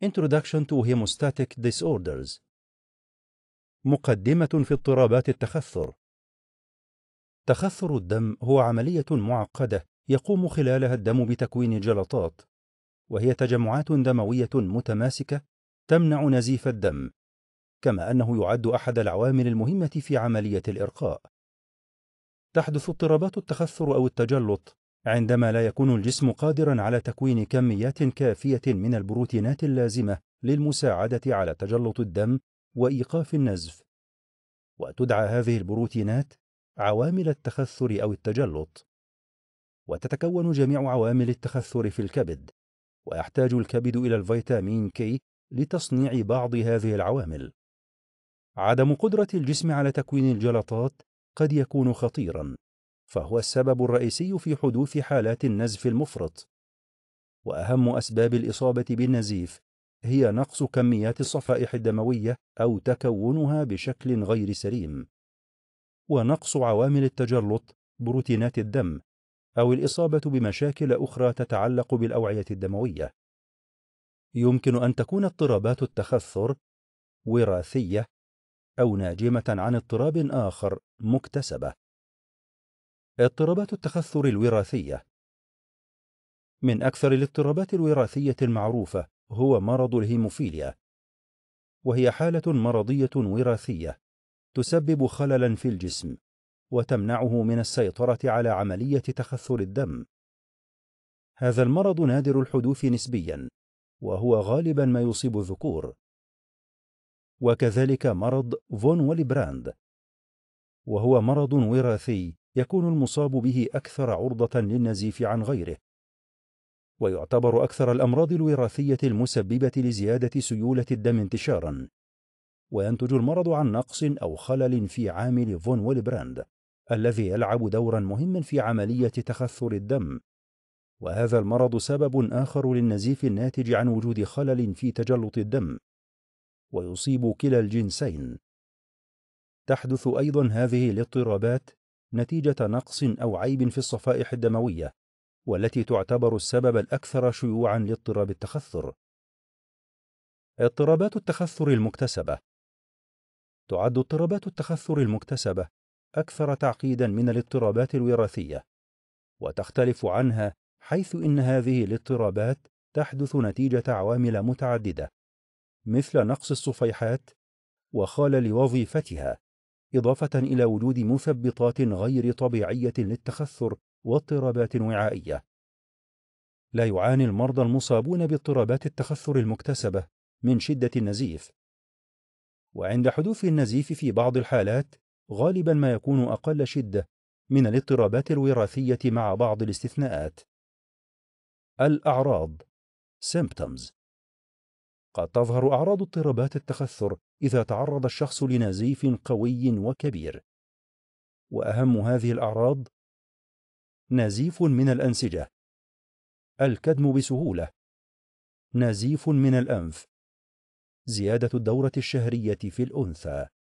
Introduction to Hemostatic Disorders مقدمة في اضطرابات التخثر تخثر الدم هو عملية معقدة يقوم خلالها الدم بتكوين جلطات وهي تجمعات دموية متماسكة تمنع نزيف الدم كما أنه يعد أحد العوامل المهمة في عملية الإرقاء تحدث اضطرابات التخثر أو التجلط عندما لا يكون الجسم قادرا على تكوين كميات كافية من البروتينات اللازمة للمساعدة على تجلط الدم وإيقاف النزف وتدعى هذه البروتينات عوامل التخثر أو التجلط وتتكون جميع عوامل التخثر في الكبد ويحتاج الكبد إلى الفيتامين كي لتصنيع بعض هذه العوامل عدم قدرة الجسم على تكوين الجلطات قد يكون خطيرا فهو السبب الرئيسي في حدوث حالات النزف المفرط واهم اسباب الاصابه بالنزيف هي نقص كميات الصفائح الدمويه او تكونها بشكل غير سليم ونقص عوامل التجلط بروتينات الدم او الاصابه بمشاكل اخرى تتعلق بالاوعيه الدمويه يمكن ان تكون اضطرابات التخثر وراثيه او ناجمه عن اضطراب اخر مكتسبه اضطرابات التخثر الوراثية من أكثر الاضطرابات الوراثية المعروفة هو مرض الهيموفيليا وهي حالة مرضية وراثية تسبب خللا في الجسم وتمنعه من السيطرة على عملية تخثر الدم هذا المرض نادر الحدوث نسبيا وهو غالبا ما يصيب الذكور وكذلك مرض فون وليبراند وهو مرض وراثي يكون المصاب به أكثر عرضة للنزيف عن غيره ويعتبر أكثر الأمراض الوراثية المسببة لزيادة سيولة الدم انتشاراً وينتج المرض عن نقص أو خلل في عامل فون ويلبراند الذي يلعب دورا مهما في عملية تخثر الدم وهذا المرض سبب آخر للنزيف الناتج عن وجود خلل في تجلط الدم ويصيب كلا الجنسين تحدث أيضا هذه الاضطرابات نتيجة نقص أو عيب في الصفائح الدموية والتي تعتبر السبب الأكثر شيوعا لاضطراب التخثر اضطرابات التخثر المكتسبة تعد اضطرابات التخثر المكتسبة أكثر تعقيدا من الاضطرابات الوراثية وتختلف عنها حيث إن هذه الاضطرابات تحدث نتيجة عوامل متعددة مثل نقص الصفيحات وخلل وظيفتها إضافة إلى وجود مثبطات غير طبيعية للتخثر واضطرابات وعائية. لا يعاني المرضى المصابون باضطرابات التخثر المكتسبة من شدة النزيف. وعند حدوث النزيف في بعض الحالات غالبا ما يكون أقل شدة من الاضطرابات الوراثية مع بعض الاستثناءات. الأعراض symptoms قد تظهر أعراض اضطرابات التخثر إذا تعرض الشخص لنزيف قوي وكبير وأهم هذه الأعراض نزيف من الأنسجة الكدم بسهولة نزيف من الأنف زيادة الدورة الشهرية في الأنثى